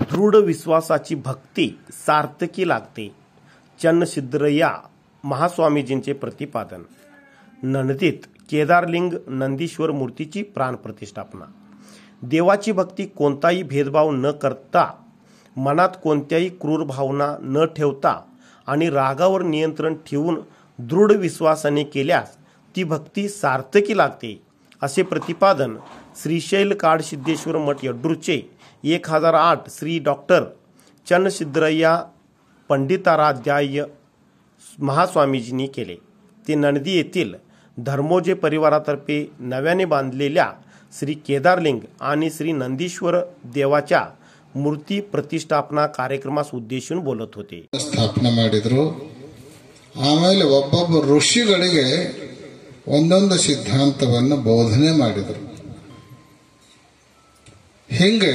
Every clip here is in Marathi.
दृढ विश्वासाची भक्ती सार्थकी लागते चन्नसिद्धरया महास्वामीजींचे प्रतिपादन नंदीत केदारलिंग नंदीश्वर मूर्तीची प्राणप्रतिष्ठापना देवाची भक्ती कोणताही भेदभाव न करता मनात कोणत्याही क्रूर भावना न ठेवता आणि रागावर नियंत्रण ठेवून दृढ विश्वासाने केल्यास ती भक्ती सार्थकी लागते असे प्रतिपादन श्रीशैल काड सिद्धेश्वर मठ यड्रूचे एक हजार आठ श्री डॉक्टर चन्नसिद्धरय्या पंडिताराध्याय महास्वामीजींनी केले ते नंदी येथील धर्मोजे परिवारातर्फे नव्याने बांधलेल्या श्री केदारलिंग आणि श्री नंदीश्वर देवाच्या मूर्ती प्रतिष्ठापना कार्यक्रमास उद्देशून बोलत होते स्थापना ಆಮೇಲೆ ಒಬ್ಬೊಬ್ಬ ಋಷಿಗಳಿಗೆ ಒಂದೊಂದು ಸಿದ್ಧಾಂತವನ್ನು ಬೋಧನೆ ಮಾಡಿದರು ಹಿಂಗೆ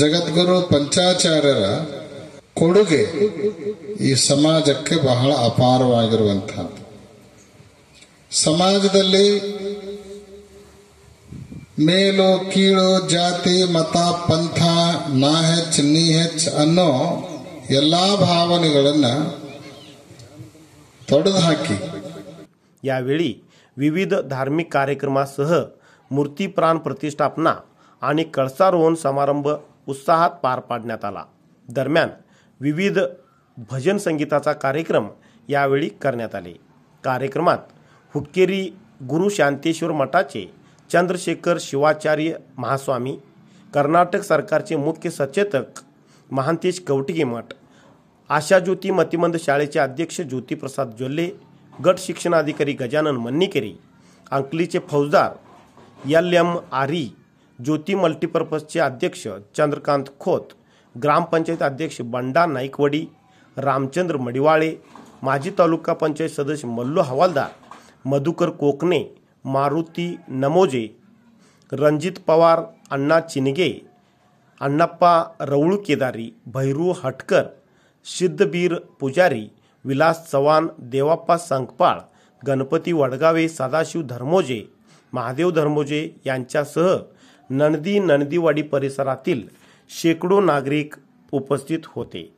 ಜಗದ್ಗುರು ಪಂಚಾಚಾರ್ಯರ ಕೊಡುಗೆ ಈ ಸಮಾಜಕ್ಕೆ ಬಹಳ ಅಪಾರವಾಗಿರುವಂಥದ್ದು ಸಮಾಜದಲ್ಲಿ ಮೇಲು ಕೀಳು ಜಾತಿ ಮತ ಪಂಥ ನಾ ಹೆಚ್ ನೀ ಹೆಚ್ ಅನ್ನೋ ಎಲ್ಲ ಭಾವನೆಗಳನ್ನು यावेळी विविध धार्मिक कार्यक्रमासह मूर्ती प्राण प्रतिष्ठापना आणि कळसारोहण समारंभ उत्साहात पार पाडण्यात आला दरम्यान विविध भजन संगीताचा कार्यक्रम यावेळी करण्यात आले कार्यक्रमात हुक्केरी गुरु शांतेश्वर मठाचे चंद्रशेखर शिवाचार्य महास्वामी कर्नाटक सरकारचे मुख्य सचेतक महांतेश कवटिकी मठ आशा ज्योती मतिमंद शाळेचे अध्यक्ष ज्योतिप्रसाद जोल्ले गट शिक्षणाधिकारी गजानन मन्नीकेरी अंकलीचे फौजदार यल एम आरी ज्योती मल्टीपर्पजचे अध्यक्ष चंद्रकांत खोत ग्रामपंचायत अध्यक्ष बंडा नाईकवडी रामचंद्र मडिवाळे माजी तालुका पंचायत सदस्य मल्लू हवालदार मधुकर कोकणे मारुती नमोजे रणजित पवार अण्णा चिनगे अण्णाप्पा रवळू केदारी भैरू हटकर सिद्धबीर पुजारी विलास चव्हाण देवाप्पा संकपाळ गणपती वडगावे सदाशिव धर्मोजे महादेव धर्मोजे यांच्यासह नंदी नंदीवाडी परिसरातील शेकडो नागरिक उपस्थित होते